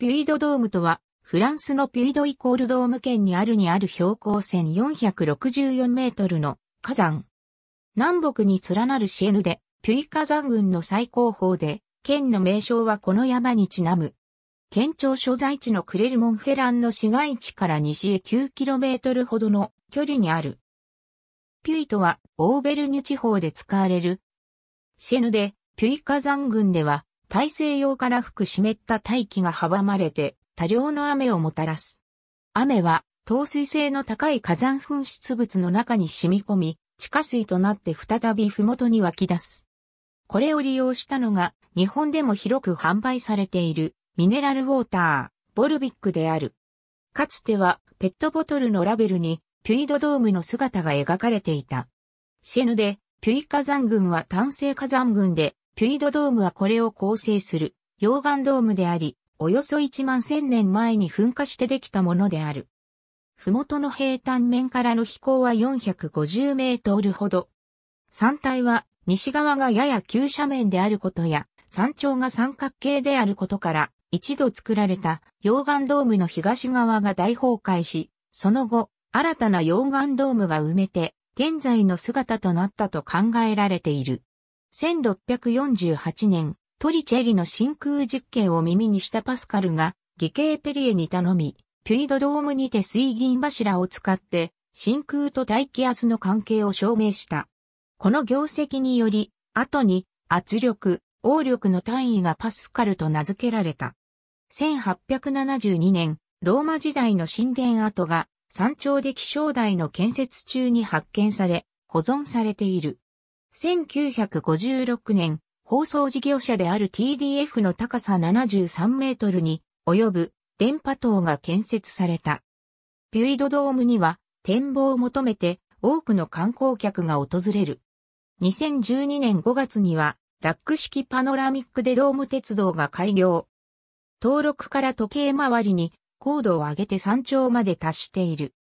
ピュイドドームとは、フランスのピュイドイコールドーム県にあるにある標高1464メートルの火山。南北に連なるシエヌで、ピュイ火山群の最高峰で、県の名称はこの山にちなむ。県庁所在地のクレルモンフェランの市街地から西へ9トルほどの距離にある。ピュイとは、オーベルニュ地方で使われる。シエヌで、ピュイ火山群では、大西洋から吹く湿った大気が阻まれて多量の雨をもたらす。雨は透水性の高い火山噴出物の中に染み込み、地下水となって再び麓に湧き出す。これを利用したのが日本でも広く販売されているミネラルウォーター、ボルビックである。かつてはペットボトルのラベルにピュイドドームの姿が描かれていた。シェヌでピュイ火山群は炭性火山群でピュイドドームはこれを構成する溶岩ドームであり、およそ1万1000年前に噴火してできたものである。麓の平坦面からの飛行は450メートルほど。山体は西側がやや急斜面であることや、山頂が三角形であることから、一度作られた溶岩ドームの東側が大崩壊し、その後、新たな溶岩ドームが埋めて、現在の姿となったと考えられている。1648年、トリチェリの真空実験を耳にしたパスカルが、義兄ペリエに頼み、ピュイドドームにて水銀柱を使って、真空と大気圧の関係を証明した。この業績により、後に圧力、応力の単位がパスカルと名付けられた。1872年、ローマ時代の神殿跡が山頂で気象台の建設中に発見され、保存されている。1956年、放送事業者である TDF の高さ73メートルに及ぶ電波塔が建設された。ピュイドドームには展望を求めて多くの観光客が訪れる。2012年5月にはラック式パノラミックでドーム鉄道が開業。登録から時計回りに高度を上げて山頂まで達している。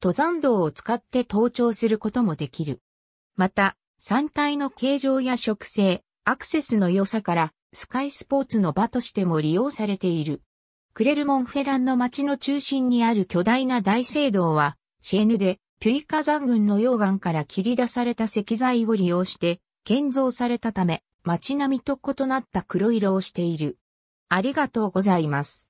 登山道を使って登頂することもできる。また、山体の形状や植生、アクセスの良さから、スカイスポーツの場としても利用されている。クレルモンフェランの町の中心にある巨大な大聖堂は、シェーヌで、ピュイカ山群の溶岩から切り出された石材を利用して、建造されたため、街並みと異なった黒色をしている。ありがとうございます。